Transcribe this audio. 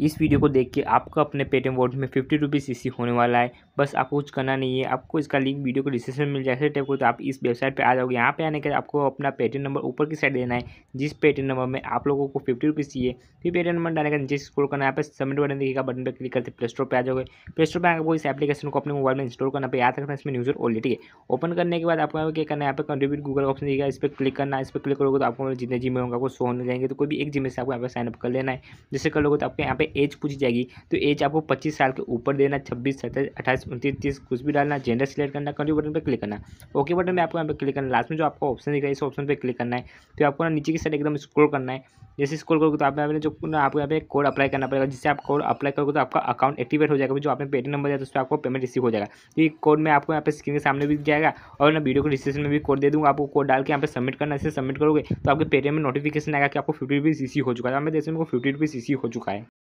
इस वीडियो को देख के आपका अपने पेटीएम वॉलेट में फिफ्टी रुपीज़ इसी होने वाला है बस आपको कुछ करना नहीं है आपको इसका लिंक वीडियो को डिस्क्रिप्शन मिल जाए टाइप को तो आप इस वेबसाइट पे आ जाओगे यहाँ पे आने के आपको अपना पेटीएम नंबर ऊपर की साइड देना है जिस पेटीएम नंबर में आप लोगों को फिफ्टी रुपीज़ चाहिए फिर पेटीएम नंबर डालने का नीचे स्क्रोल करना है यहाँ सबमिट बटन देखिएगा बटन पर क्लिक करते प्ले स्टोर पर आ जाओगे प्ले स्टोर पर आपको इस एप्लीकेशन को अपने मोबाइल में इंस्टॉल करना पे याद रखना इसमें न्यूज़र ऑलरेडी ठीक है ओपन करने के बाद आपको क्या करना है यहाँ पर कंट्रीब्यूट गूगल ऑप्शन देखिएगा इस पर क्लिक करना इस पर क्लिक करोगे तो आपको जितने जिम्मे होंगे आपको सो होने जाएंगे तो कोई भी एक जिम्मे से आपको यहाँ पर साइनअप कर लेना है जैसे कर लोगों तो आपके यहाँ पर पे एज पूछी जाएगी तो एज आपको पच्चीस साल के ऊपर देना छब्बीस सत्ताईस अट्ठाईस उनतीस तीस कुछ भी डालना जेंडर सिलेक्ट करना कंट्री बटन पर क्लिक करना ओके बटन में आपको यहाँ पे क्लिक करना लास्ट में जो आपको ऑप्शन दिख रहा है इस ऑप्शन पर क्लिक करना है फिर तो आपको ना नीचे की साइड एकदम स्क्रोल करना है जैसे स्क्रोल करोगे तो आप यहाँ पे जो आपको यहाँ पे कोड अप्लाई करना पड़ेगा जिससे आप कोड अप्लाई करोगे तो आपका अकाउंट एक्टिवेट हो जाएगा जो आपने पेटीएम नंबर दिया तो उस आपको पेमेंट रिसीव हो जाएगा तो ये कोड मैं आपको यहाँ पे स्क्रीन के सामने भी जाएगा और ना वीडियो को डिस्क्रिप्शन में भी कोड दे दूँगा आपको कोड डाल के यहाँ पे सबमिट करना इसे सबमिट करोगे तो आपके पेटीएम में नोटिफिकेशन आएगा कि आपको फिफ्टी रुपीज़ इसी हो चुका है तो हमें देश को फिफ्टी रुपीज़ इसी हो चुका है